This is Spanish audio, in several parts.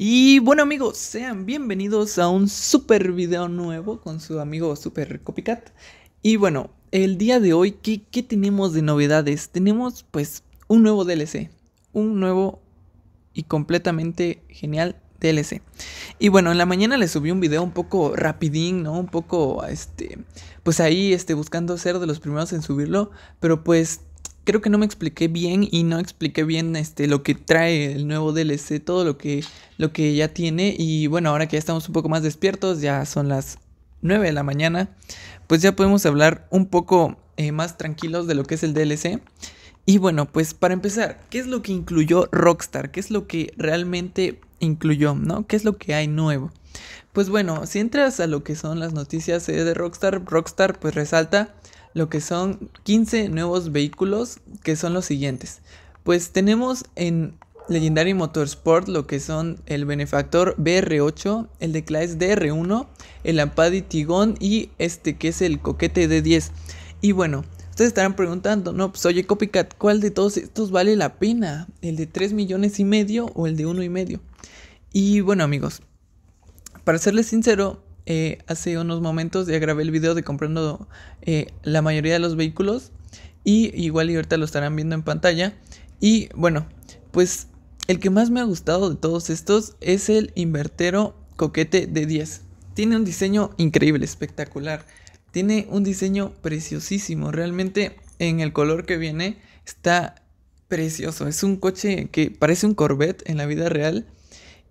Y bueno amigos, sean bienvenidos a un super video nuevo con su amigo Super Copycat. Y bueno, el día de hoy, ¿qué, ¿qué, tenemos de novedades? Tenemos pues un nuevo DLC, un nuevo y completamente genial DLC. Y bueno, en la mañana les subí un video un poco rapidín, ¿no? Un poco, este, pues ahí, este, buscando ser de los primeros en subirlo, pero pues creo que no me expliqué bien y no expliqué bien este, lo que trae el nuevo DLC, todo lo que, lo que ya tiene. Y bueno, ahora que ya estamos un poco más despiertos, ya son las 9 de la mañana, pues ya podemos hablar un poco eh, más tranquilos de lo que es el DLC. Y bueno, pues para empezar, ¿qué es lo que incluyó Rockstar? ¿Qué es lo que realmente incluyó? ¿No? ¿Qué es lo que hay nuevo? Pues bueno, si entras a lo que son las noticias eh, de Rockstar, Rockstar pues resalta lo que son 15 nuevos vehículos que son los siguientes. Pues tenemos en Legendary Motorsport lo que son el benefactor BR8, el de Class DR1, el Ampadi Tigón y este que es el coquete D10. Y bueno, ustedes estarán preguntando, no, pues oye Copycat, ¿cuál de todos estos vale la pena? ¿El de 3 millones y medio o el de 1 y medio? Y bueno amigos, para serles sincero, eh, hace unos momentos ya grabé el video de comprando eh, la mayoría de los vehículos y igual y ahorita lo estarán viendo en pantalla. Y bueno, pues el que más me ha gustado de todos estos es el invertero coquete de 10. Tiene un diseño increíble, espectacular. Tiene un diseño preciosísimo. Realmente en el color que viene está precioso. Es un coche que parece un Corvette en la vida real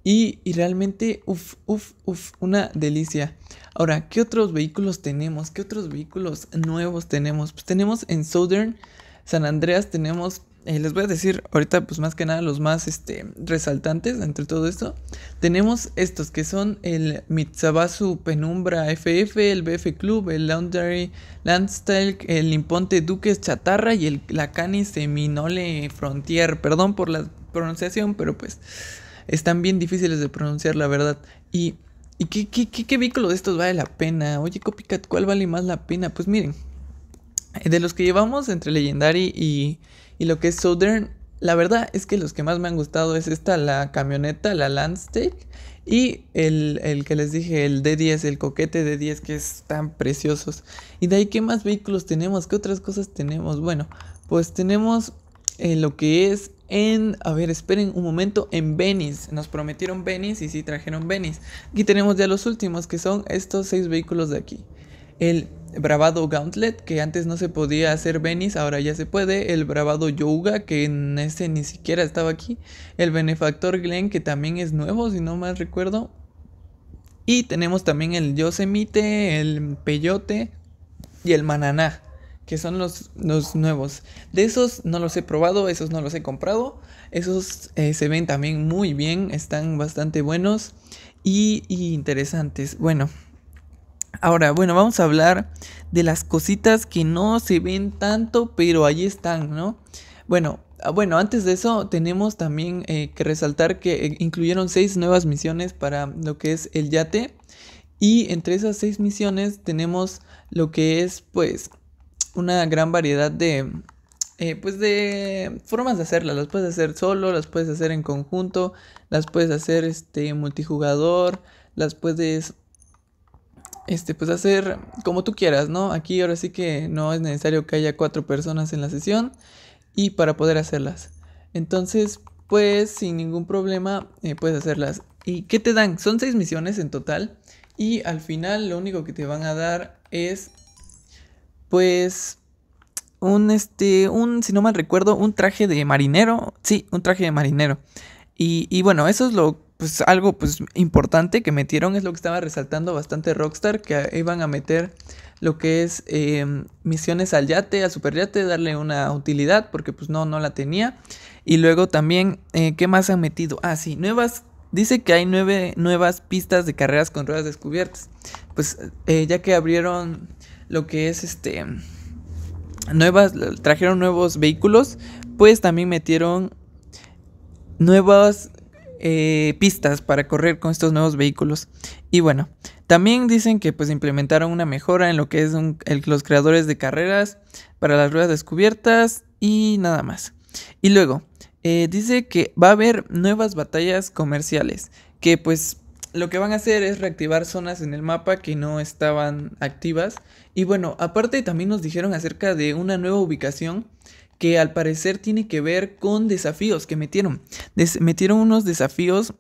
y, realmente, uff, uff, uff, una delicia. Ahora, ¿qué otros vehículos tenemos? ¿Qué otros vehículos nuevos tenemos? Pues tenemos en Southern San Andreas, tenemos, eh, les voy a decir ahorita pues más que nada los más este, resaltantes entre todo esto. Tenemos estos que son el Mitsabasu Penumbra FF, el BF Club, el Laundry Landstyle, el Limponte Duques Chatarra y el Lacani Seminole Frontier. Perdón por la pronunciación, pero pues están bien difíciles de pronunciar, la verdad. Y, y qué, qué, qué, vehículo de estos vale la pena? Oye, Copicat, ¿cuál vale más la pena? Pues miren, de los que llevamos entre Legendary y, y lo que es Southern, la verdad es que los que más me han gustado es esta, la camioneta, la Landsteak. Y el, el, que les dije, el D10, el coquete D10, que es tan preciosos. Y de ahí, ¿qué más vehículos tenemos? ¿Qué otras cosas tenemos? Bueno, pues tenemos lo que es en, a ver, esperen un momento, en Venice. Nos prometieron Venice y sí trajeron Venice. Aquí tenemos ya los últimos, que son estos seis vehículos de aquí. El Bravado Gauntlet, que antes no se podía hacer Venice, ahora ya se puede. El Bravado Yoga, que en ese ni siquiera estaba aquí. El Benefactor Glen, que también es nuevo, si no mal recuerdo. Y tenemos también el Yosemite, el Peyote y el Mananá que son los, los, nuevos. De esos no los he probado, esos no los he comprado. Esos eh, se ven también muy bien, están bastante buenos y, interesantes. Bueno, ahora, bueno, vamos a hablar de las cositas que no se ven tanto, pero ahí están, ¿no? Bueno, ah, bueno, antes de eso tenemos también eh, que resaltar que eh, incluyeron seis nuevas misiones para lo que es el yate. Y entre esas seis misiones tenemos lo que es pues una gran variedad de, eh, pues de formas de hacerlas. Las puedes hacer solo, las puedes hacer en conjunto, las puedes hacer este, multijugador, las puedes este, pues hacer como tú quieras, ¿no? Aquí ahora sí que no es necesario que haya cuatro personas en la sesión y para poder hacerlas. Entonces, pues sin ningún problema eh, puedes hacerlas. ¿Y qué te dan? Son seis misiones en total y al final lo único que te van a dar es pues un este un si no mal recuerdo un traje de marinero sí un traje de marinero y, y, bueno eso es lo pues algo pues importante que metieron es lo que estaba resaltando bastante Rockstar que iban a meter lo que es em, misiones al yate al superyate darle una utilidad porque pues no no la tenía y luego también eh, qué más han metido ah sí nuevas Dice que hay nueve nuevas pistas de carreras con ruedas descubiertas. Pues eh, ya que abrieron lo que es este nuevas trajeron nuevos vehículos, pues también metieron nuevas eh, pistas para correr con estos nuevos vehículos. Y bueno, también dicen que pues implementaron una mejora en lo que es los creadores de carreras para las ruedas descubiertas y nada más. Y luego, eh, dice que va a haber nuevas batallas comerciales, que pues lo que van a hacer es reactivar zonas en el mapa que no estaban activas. Y bueno, aparte también nos dijeron acerca de una nueva ubicación que al parecer tiene que ver con desafíos que metieron. metieron unos desafíos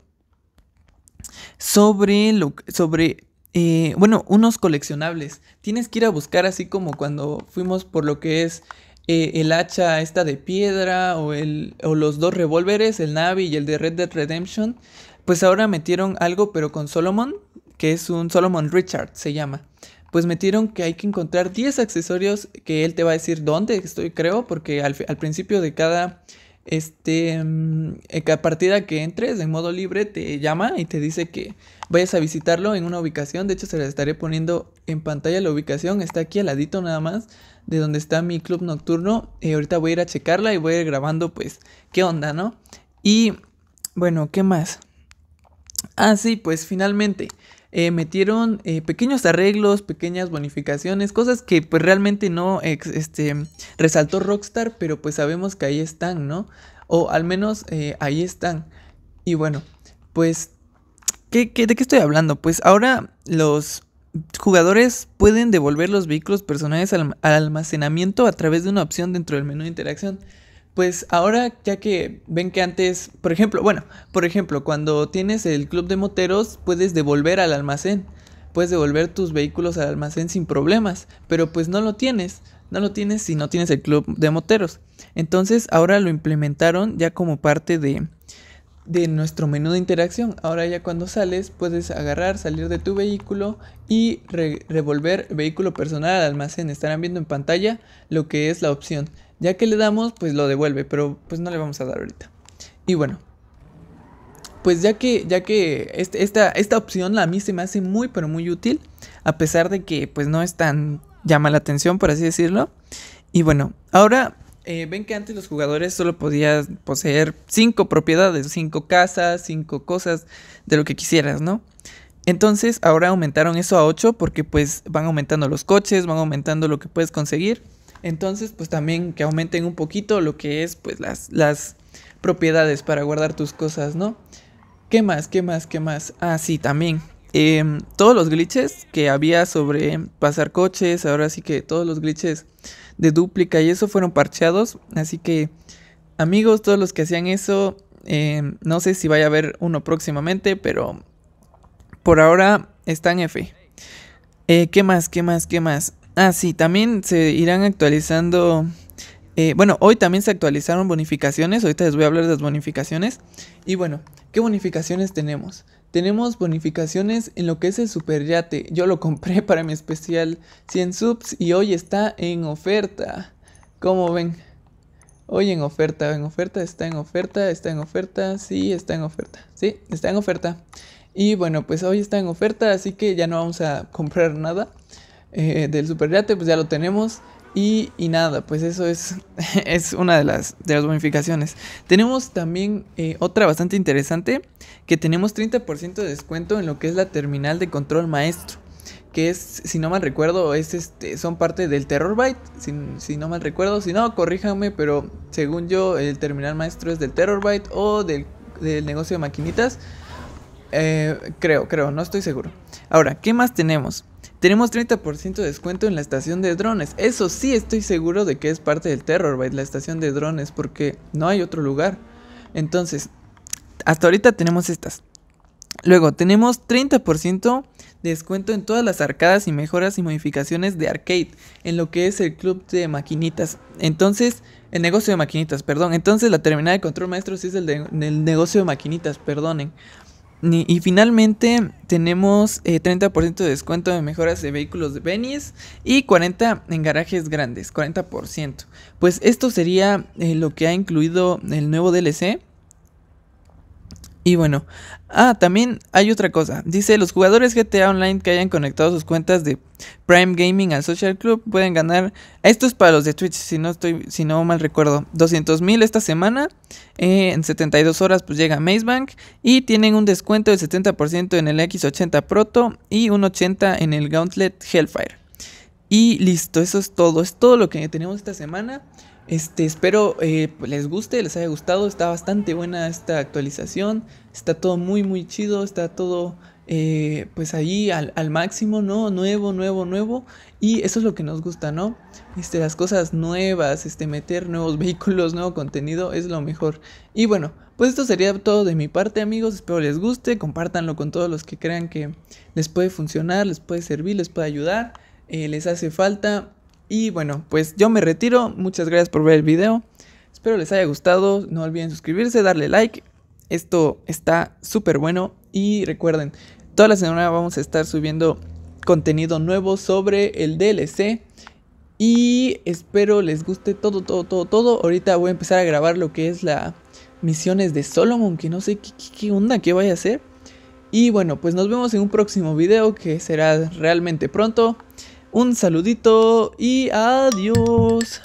sobre, lo sobre eh, bueno, unos coleccionables. Tienes que ir a buscar así como cuando fuimos por lo que es eh, el hacha esta de piedra o, el, o los dos revólveres, el Navi y el de Red Dead Redemption. Pues ahora metieron algo, pero con Solomon, que es un Solomon Richard, se llama. Pues metieron que hay que encontrar 10 accesorios que él te va a decir dónde estoy, creo, porque al, principio de cada este, mm, eh, partida que entres en modo libre te llama y te dice que vayas a visitarlo en una ubicación. De hecho, se les estaré poniendo en pantalla la ubicación. Está aquí al ladito nada más de donde está mi club nocturno. Eh, ahorita voy a ir a checarla y voy a ir grabando pues qué onda, ¿no? Y bueno, ¿qué más? Ah, sí, pues, finalmente. Eh, metieron eh, pequeños arreglos, pequeñas bonificaciones, cosas que pues realmente no este, resaltó Rockstar, pero pues sabemos que ahí están, ¿no? O al menos eh, ahí están. Y bueno, pues, ¿qué, de qué estoy hablando? Pues ahora los jugadores pueden devolver los vehículos personales al almacenamiento a través de una opción dentro del menú de interacción pues ahora ya que ven que antes, por ejemplo, bueno, por ejemplo, cuando tienes el club de moteros, puedes devolver al almacén, puedes devolver tus vehículos al almacén sin problemas, pero pues no lo tienes, no lo tienes si no tienes el club de moteros. Entonces ahora lo implementaron ya como parte de, nuestro menú de interacción. Ahora ya cuando sales puedes agarrar, salir de tu vehículo y revolver vehículo personal al almacén. Estarán viendo en pantalla lo que es la opción. Ya que le damos, pues lo devuelve, pero pues no le vamos a dar ahorita. Y bueno, pues ya que, ya que este, esta, esta opción a mí se me hace muy, pero muy útil, a pesar de que pues no es tan llama la atención, por así decirlo. Y bueno, ahora eh, ven que antes los jugadores solo podían poseer cinco propiedades, cinco casas, cinco cosas de lo que quisieras, ¿no? Entonces ahora aumentaron eso a 8 porque pues van aumentando los coches, van aumentando lo que puedes conseguir. Entonces, pues también que aumenten un poquito lo que es pues las, las propiedades para guardar tus cosas, ¿no? ¿Qué más? ¿Qué más? ¿Qué más? Ah, sí, también. Em, todos los glitches que había sobre pasar coches, ahora sí que todos los glitches de duplica y eso fueron parcheados. Así que, amigos, todos los que hacían eso, em, no sé si vaya a haber uno próximamente, pero por ahora están F. Eh, ¿Qué más? ¿Qué más? ¿Qué más? Ah, sí, también se irán actualizando. Eh, bueno, hoy también se actualizaron bonificaciones. Ahorita les voy a hablar de las bonificaciones. Y bueno, ¿qué bonificaciones tenemos? Tenemos bonificaciones en lo que es el yate. Yo lo compré para mi especial 100 subs y hoy está en oferta. ¿Cómo ven? Hoy en oferta, en oferta, está en oferta, está en oferta, sí, está en oferta, sí, está en oferta. Y bueno, pues hoy está en oferta, así que ya no vamos a comprar nada eh, del yate, pues ya lo tenemos. Y, nada, pues eso es, es una de las, de las bonificaciones. Tenemos también eh, otra bastante interesante, que tenemos 30% de descuento en lo que es la terminal de control maestro. Que es, si no mal recuerdo, es este, son parte del Terror Byte. Si, no mal recuerdo, si no, corríjanme, pero según yo, el terminal maestro es del Terror Byte o del, negocio de maquinitas. Eh, creo, creo, no estoy seguro. Ahora, ¿qué más tenemos? Tenemos 30% de descuento en la estación de drones. Eso sí, estoy seguro de que es parte del terror. la estación de drones, porque no hay otro lugar. Entonces, hasta ahorita tenemos estas. Luego, tenemos 30% de descuento en todas las arcadas y mejoras y modificaciones de arcade, en lo que es el club de maquinitas. Entonces, el negocio de maquinitas, perdón. Entonces, la terminal de control maestro sí es el, el negocio de maquinitas, perdonen. Y, finalmente tenemos 30% eh, de descuento de mejoras de vehículos de Venice y 40% en garajes grandes, 40%. Pues esto sería eh, lo que ha incluido el nuevo DLC. Y bueno, ah, también hay otra cosa. Dice, los jugadores GTA Online que hayan conectado sus cuentas de Prime Gaming al Social Club pueden ganar, esto es para los de Twitch, si no, estoy, si no mal recuerdo, 200 mil esta semana. Eh, en 72 horas pues llega Bank y tienen un descuento del 70% en el X80 Proto y un 80 en el Gauntlet Hellfire. Y listo, eso es todo, es todo lo que tenemos esta semana. Este, espero eh, les guste, les haya gustado. Está bastante buena esta actualización. Está todo muy, muy chido. Está todo, eh, pues ahí al, máximo, ¿no? Nuevo, nuevo, nuevo. Y eso es lo que nos gusta, ¿no? Este, las cosas nuevas, este, meter nuevos vehículos, nuevo contenido, es lo mejor. Y bueno, pues esto sería todo de mi parte, amigos. Espero les guste. Compártanlo con todos los que crean que les puede funcionar, les puede servir, les puede ayudar. Eh, les hace falta y bueno, pues yo me retiro. Muchas gracias por ver el video. Espero les haya gustado. No olviden suscribirse, darle like. Esto está súper bueno. Y recuerden, toda la semana vamos a estar subiendo contenido nuevo sobre el DLC. Y espero les guste todo, todo, todo, todo. Ahorita voy a empezar a grabar lo que es la misiones de Solomon, que no sé qué, onda qué vaya a hacer. Y bueno, pues nos vemos en un próximo video que será realmente pronto. Un saludito y adiós.